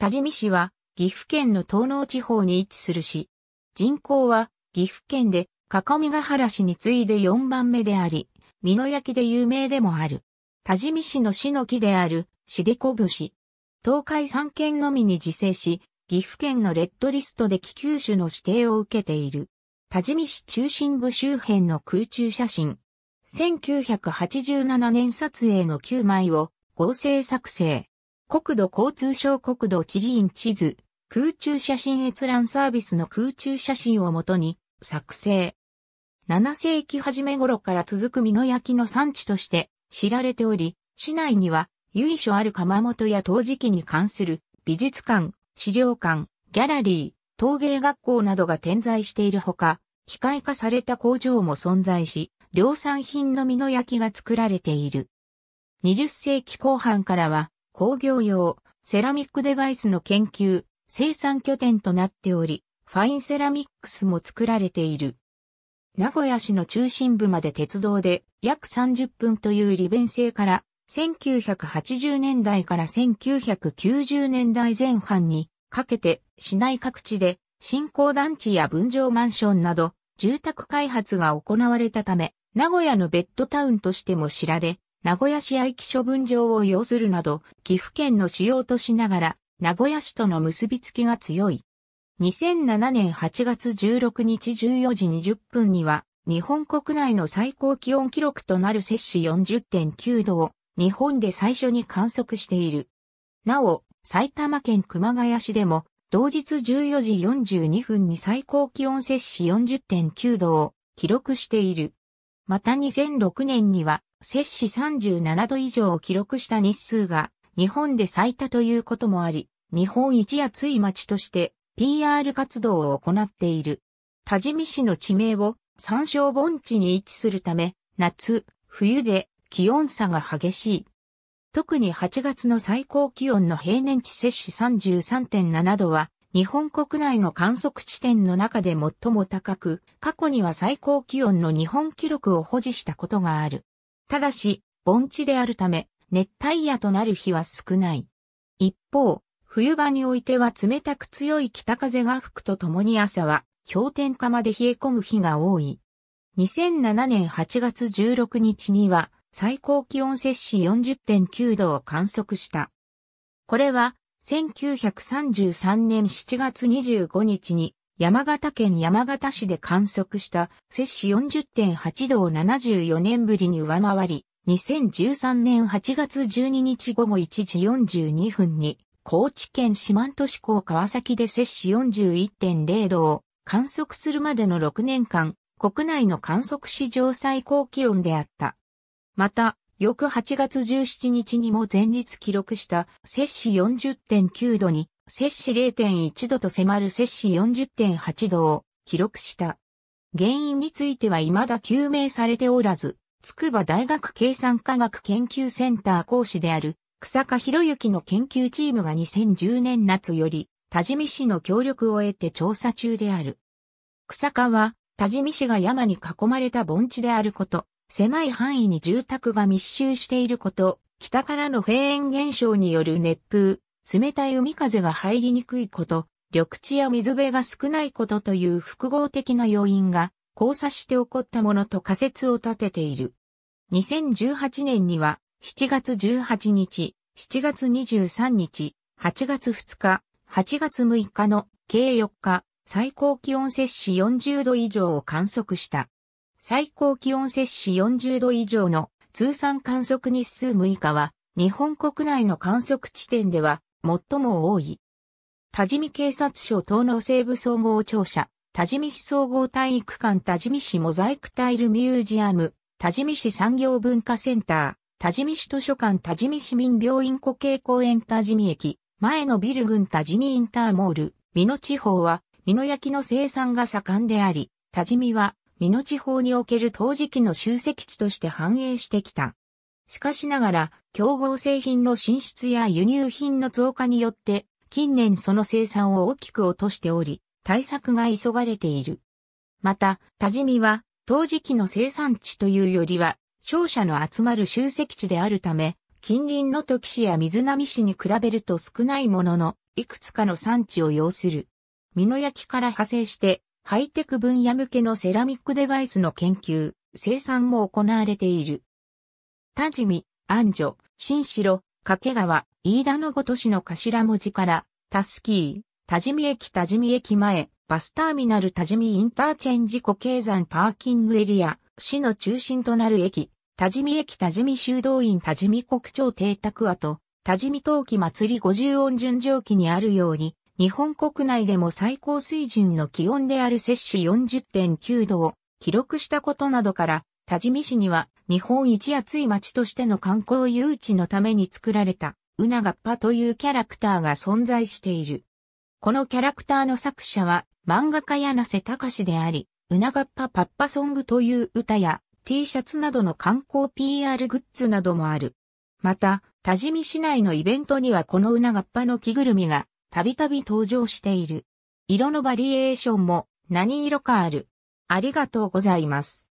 多治見市は岐阜県の東濃地方に位置する市。人口は岐阜県で各務原市に次いで4番目であり、美濃焼で有名でもある。多治見市の市の木である、しでこぶし。東海3県のみに自生し、岐阜県のレッドリストで気球種の指定を受けている。多治見市中心部周辺の空中写真。1987年撮影の9枚を合成作成。国土交通省国土地理院地図、空中写真閲覧サービスの空中写真をもとに作成。7世紀初め頃から続く美濃焼きの産地として知られており、市内には由緒ある窯元や陶磁器に関する美術館、資料館、ギャラリー、陶芸学校などが点在しているほか、機械化された工場も存在し、量産品の美濃焼きが作られている。20世紀後半からは工業用、セラミックデバイスの研究、生産拠点となっており、ファインセラミックスも作られている。名古屋市の中心部まで鉄道で約30分という利便性から、1980年代から1990年代前半にかけて市内各地で新興団地や分譲マンションなど住宅開発が行われたため、名古屋のベッドタウンとしても知られ、名古屋市愛機処分場を要するなど、岐阜県の主要としながら、名古屋市との結びつきが強い。2007年8月16日14時20分には、日本国内の最高気温記録となる摂氏40.9度を日本で最初に観測している。なお、埼玉県熊谷市でも同日14時42分に最高気温摂氏40.9度を記録している。また2006年には摂氏37度以上を記録した日数が日本で最多ということもあり、日本一暑い町として PR 活動を行っている。多治見市の地名を山椒盆地に位置するため、夏、冬で気温差が激しい。特に8月の最高気温の平年値摂氏33.7度は、日本国内の観測地点の中で最も高く、過去には最高気温の日本記録を保持したことがある。ただし、盆地であるため、熱帯夜となる日は少ない。一方、冬場においては冷たく強い北風が吹くとともに朝は氷点下まで冷え込む日が多い。2007年8月16日には最高気温摂氏40.9度を観測した。これは1933年7月25日に山形県山形市で観測した摂氏40.8度を74年ぶりに上回り、2013年8月12日午後1時42分に、高知県四万十市港川崎で摂氏41.0度を観測するまでの6年間、国内の観測史上最高気温であった。また、翌8月17日にも前日記録した摂氏40.9度に摂氏0.1度と迫る摂氏40.8度を記録した。原因については未だ究明されておらず、筑波大学計算科学研究センター講師である草加博之の研究チームが2010年夏より多治見市の協力を得て調査中である。草加は多治見市が山に囲まれた盆地であること、狭い範囲に住宅が密集していること、北からのフェーン現象による熱風、冷たい海風が入りにくいこと、緑地や水辺が少ないことという複合的な要因が交差して起こったものと仮説を立てている。2018年には7月18日、7月23日、8月2日、8月6日の計4日、最高気温摂氏40度以上を観測した。最高気温摂氏40度以上の通算観測日数6日は、日本国内の観測地点では最も多い。多治見警察署東農西部総合庁舎、多治見市総合体育館多治見市モザイクタイルミュージアム、多治見市産業文化センター、多治見市図書館多治見市民病院固形公園多治見駅、前のビル群多治見インターモール、美濃地方は、美濃焼の生産が盛んであり、多治見は、美濃地方における陶磁器の集積地として繁栄してきた。しかしながら、競合製品の進出や輸入品の増加によって、近年その生産を大きく落としており、対策が急がれている。また、多治見は、陶磁器の生産地というよりは、商社の集まる集積地であるため、近隣の土岐市や水波市に比べると少ないものの、いくつかの産地を要する。美濃焼から派生して、ハイテク分野向けのセラミックデバイスの研究、生産も行われている。多治見、安城、新城、掛川、飯田のごと市の頭文字から、タスキー、多治見駅多治見駅前、バスターミナル多治見インターチェンジ湖経山パーキングエリア、市の中心となる駅、多治見駅多治見修道院多治見国庁邸宅跡、多治見陶器祭り50音順上記にあるように、日本国内でも最高水準の気温である摂氏40.9度を記録したことなどから、多治見市には日本一暑い町としての観光誘致のために作られた、うながっぱというキャラクターが存在している。このキャラクターの作者は漫画家柳瀬隆であり、うながっぱパッパソングという歌や T シャツなどの観光 PR グッズなどもある。また、多治見市内のイベントにはこのうながっぱの着ぐるみがたびたび登場している。色のバリエーションも何色かある。ありがとうございます。